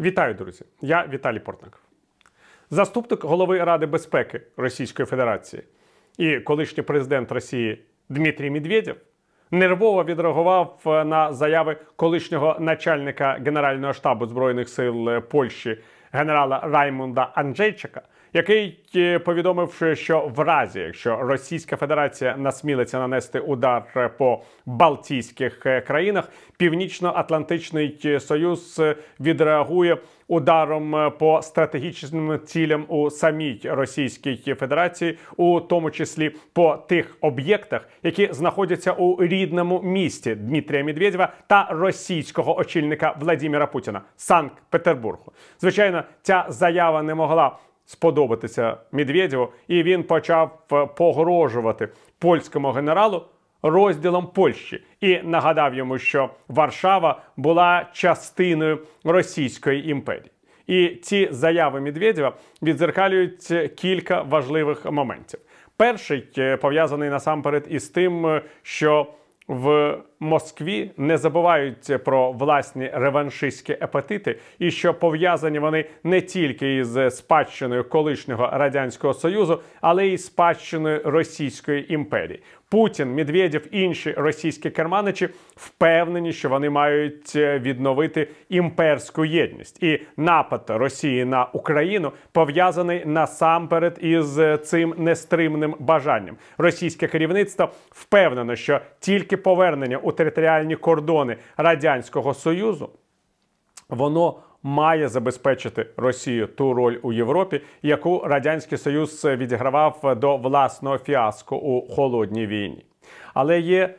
Вітаю, друзі! Я Віталій Портник, заступник голови Ради безпеки Російської Федерації і колишній президент Росії Дмитрій Медведєв нервово відреагував е, на заяви колишнього начальника Генерального штабу Збройних сил е, Польщі генерала Раймунда Анджейчика який е, повідомив, що в разі, якщо Російська Федерація насмілиться нанести удар е, по Балтійських е, країнах, Північно-Атлантичний Союз відреагує ударом по стратегічним цілям у самій Російській Федерації, у тому числі по тих об'єктах, які знаходяться у рідному місті Дмитрія Медведєва та російського очільника Владіміра Путіна Санкт-Петербургу. Звичайно, ця заява не могла сподобатися Медведєву, і він почав е, погрожувати польському генералу розділом Польщі і нагадав йому, що Варшава була частиною Російської імперії. І ці заяви Медведєва відзеркалюють е, кілька важливих моментів. Перший е, пов'язаний насамперед із тим, що в Москві не забувають про власні реваншистські апетити, і що пов'язані вони не тільки із спадщиною колишнього радянського союзу, але й спадщиною Російської імперії. Путін, Медведєв, інші російські керманичі впевнені, що вони мають е, відновити імперську єдність, і напад Росії на Україну пов'язаний насамперед із е, цим нестримним бажанням. Російське керівництво впевнено, що тільки повернення у територіальні кордони радянського союзу воно має забезпечити Росію ту роль у Європі, яку радянський союз е, відігравав до власного фіаско у холодній війні, але є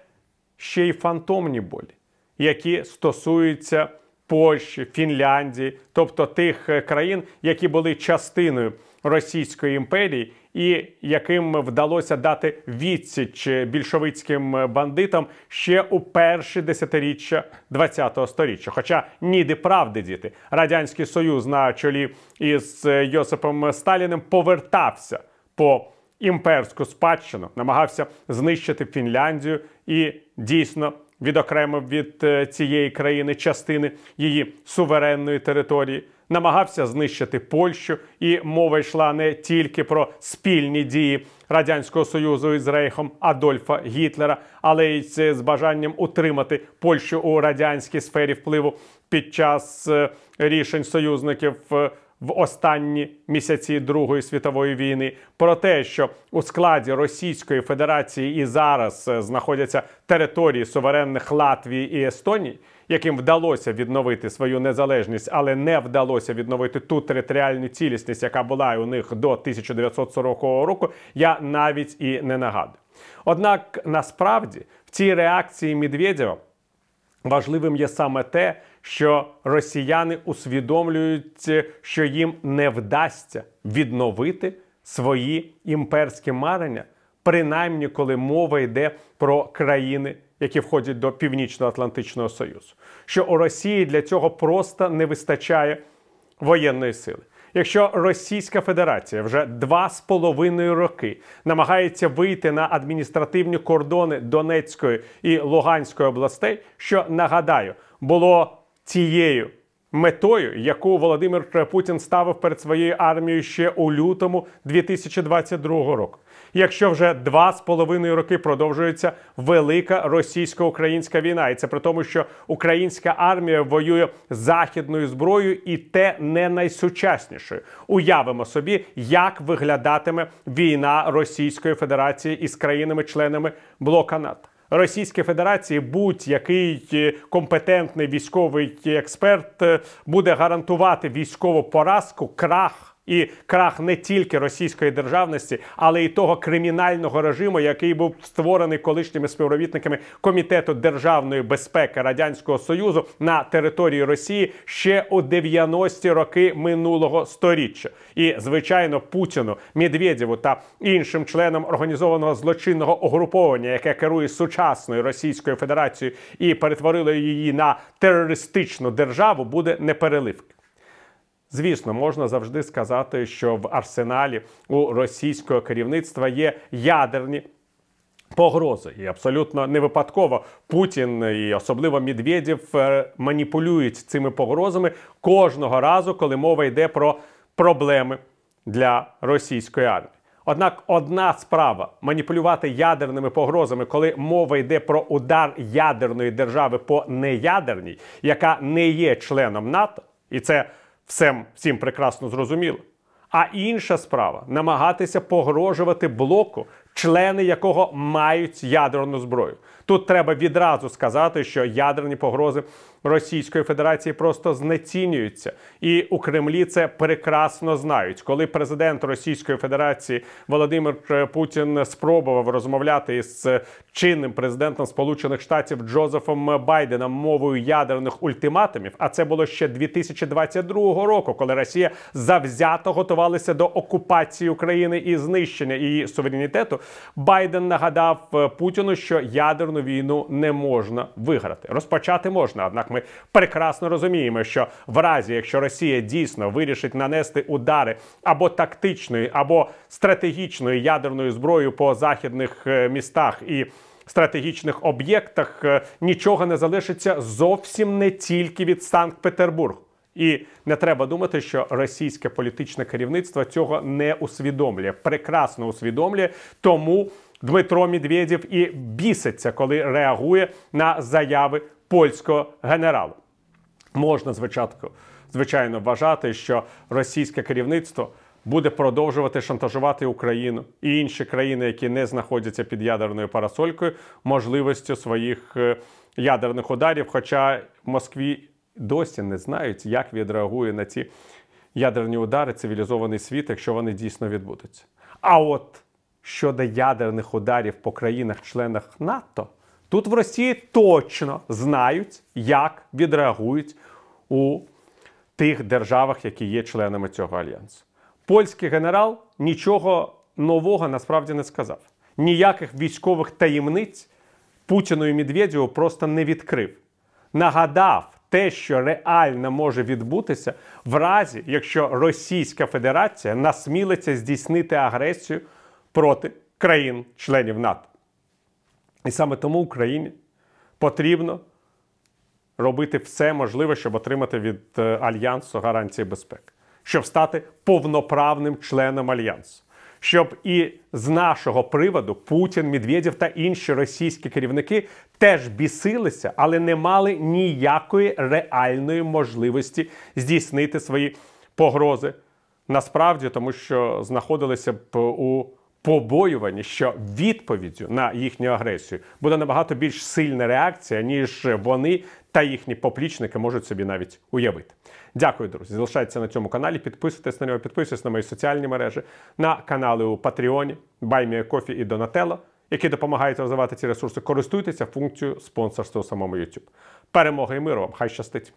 ще й фантомні болі, які стосуються Польщі, Фінляндії, тобто тих е, країн, які були частиною Російської імперії, і яким вдалося дати відсіч е, більшовицьким е, бандитам ще у перші десятиріччя ХХ століття. Хоча ніде правди діти радянський союз на чолі із Йосипом Сталіним повертався по імперську спадщину, намагався знищити Фінляндію і дійсно відокремив від е, цієї країни частини її суверенної території, намагався знищити Польщу, і мова йшла не тільки про спільні дії радянського союзу із рейхом Адольфа Гітлера, але й з бажанням утримати Польщу у радянській сфері впливу під час е, рішень союзників. Е, в останні місяці Другої світової війни, про те, що у складі Російської Федерації і зараз е, знаходяться території суверенних Латвії і Естонії, яким вдалося відновити свою незалежність, але не вдалося відновити ту територіальну цілісність, яка була у них до 1940 року, я навіть і не нагадую. Однак насправді в цій реакції Медведєва. Важливим є саме те, що росіяни усвідомлюють, що їм не вдасться відновити свої імперські марення, принаймні коли мова йде про країни, які входять до Північно-Атлантичного Союзу. Що у Росії для цього просто не вистачає воєнної сили. Якщо Російська Федерація вже два з половиною роки намагається вийти на адміністративні кордони Донецької і Луганської областей, що нагадаю було тією метою, яку Володимир Путін ставив перед своєю армією ще у лютому 2022 року якщо вже два з половиною роки продовжується велика російсько-українська війна, і це при тому, що українська армія воює західною зброєю, і те не найсучаснішою. Уявимо собі, як виглядатиме війна Російської Федерації із країнами-членами блока НАТО. Російській Федерації будь-який е, компетентний військовий експерт е, буде гарантувати військову поразку крах і крах не тільки російської державності, але й того кримінального режиму, який був створений колишніми співробітниками комітету державної безпеки радянського союзу на території Росії ще у 90-ті роки минулого століття. І звичайно, Путіну, Медведєву та іншим членам організованого злочинного угруповання, яке керує сучасною Російською Федерацією і перетворило її на терористичну державу, буде непереливки. Звісно, можна завжди сказати, що в арсеналі у російського керівництва є ядерні. Погрози і абсолютно не випадково Путін і особливо Медведєв е, маніпулюють цими погрозами кожного разу, коли мова йде про проблеми для російської армії. Однак, одна справа маніпулювати ядерними погрозами, коли мова йде про удар ядерної держави по неядерній, яка не є членом НАТО, і це всім, всім прекрасно зрозуміло. А інша справа намагатися погрожувати блоку, члени якого мають ядерну зброю. Тут треба відразу сказати, що ядерні погрози Російської Федерації просто знецінюються, і у Кремлі це прекрасно знають. Коли президент Російської Федерації Володимир е, Путін спробував розмовляти із е, чинним президентом Сполучених Штатів Джозефом Байденом мовою ядерних ультиматумів, а це було ще 2022 року, коли Росія завзято готувалася до окупації України і знищення її суверенітету. Байден нагадав е, Путіну, що ядерну повномасштабну війну не можна виграти. Розпочати можна, однак ми прекрасно розуміємо, що в разі, якщо Росія дійсно вирішить нанести удари або тактичної, або стратегічної ядерної зброї по західних е, містах і стратегічних об'єктах, е, нічого не залишиться зовсім не тільки від Санкт-Петербургу. І не треба думати, що російське політичне керівництво цього не усвідомлює, прекрасно усвідомлює тому. Дмитро Медведєв і біситься, коли реагує на заяви польського генерала. Можна звичатку звичайно вважати, що російське керівництво буде продовжувати шантажувати Україну і інші країни, які не знаходяться під ядерною парасолькою, можливістю своїх е, ядерних ударів. Хоча в Москві досі не знають, як відреагує на ці ядерні удари цивілізований світ, якщо вони дійсно відбудуться. А от щодо ядерних ударів по країнах-членах НАТО, тут в Росії точно знають, як відреагують у тих державах, які є членами цього альянсу. Польський генерал нічого нового насправді не сказав. Ніяких військових таємниць Путіну і Медведєву просто не відкрив. Нагадав те, що реально може відбутися в разі, якщо Російська Федерація насмілиться здійснити агресію проти країн-членів НАТО. І саме тому Україні потрібно робити все можливе, щоб отримати від е, Альянсу гарантії безпеки, щоб стати повноправним членом Альянсу. Щоб і з нашого приводу Путін, Медведєв та інші російські керівники теж бісилися, але не мали ніякої реальної можливості здійснити свої погрози. Насправді, тому що знаходилися б у побоювання, що відповіддю на їхню агресію буде набагато більш сильна реакція, ніж вони та їхні поплічники можуть собі навіть уявити. Дякую, друзі. Залишайтеся на цьому каналі. Підписуйтесь на нього, підписуйтесь на мої соціальні мережі, на канали у Патреоні, Кофі і Донателло, які допомагають розвивати ці ресурси. Користуйтеся функцією спонсорства у самому YouTube. Перемоги і миру вам! Хай щастить!